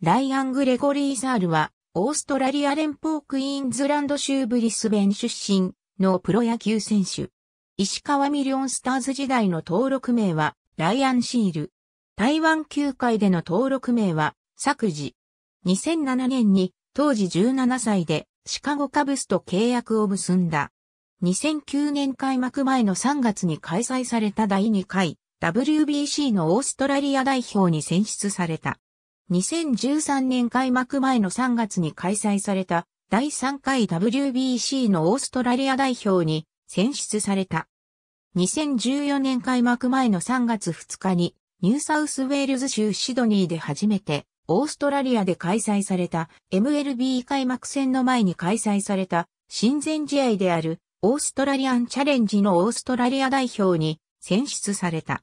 ライアン・グレゴリー・サールは、オーストラリア連邦クイーンズランド州ブリスベン出身のプロ野球選手。石川ミリオンスターズ時代の登録名は、ライアン・シール。台湾球界での登録名は、サクジ。2007年に、当時17歳で、シカゴカブスと契約を結んだ。2009年開幕前の3月に開催された第2回 WBC のオーストラリア代表に選出された。2013年開幕前の3月に開催された第3回 WBC のオーストラリア代表に選出された。2014年開幕前の3月2日にニューサウスウェールズ州シドニーで初めてオーストラリアで開催された MLB 開幕戦の前に開催された親善試合であるオーストラリアンチャレンジのオーストラリア代表に選出された。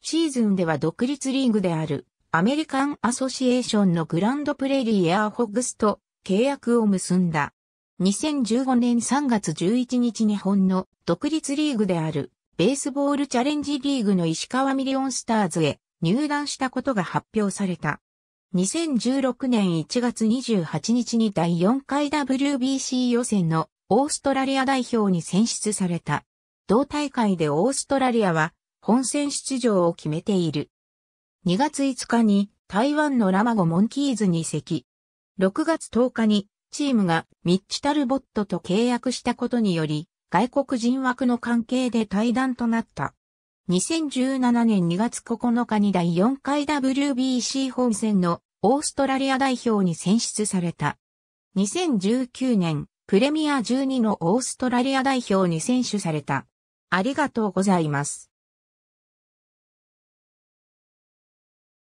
シーズンでは独立リーグであるアメリカンアソシエーションのグランドプレリーエアーホッグスと契約を結んだ。2015年3月11日日本の独立リーグであるベースボールチャレンジリーグの石川ミリオンスターズへ入団したことが発表された。2016年1月28日に第4回 WBC 予選のオーストラリア代表に選出された。同大会でオーストラリアは本戦出場を決めている。2月5日に台湾のラマゴモンキーズに移籍。6月10日にチームがミッチタルボットと契約したことにより、外国人枠の関係で対談となった。2017年2月9日に第4回 WBC 本戦のオーストラリア代表に選出された。2019年、プレミア12のオーストラリア代表に選出された。ありがとうございます。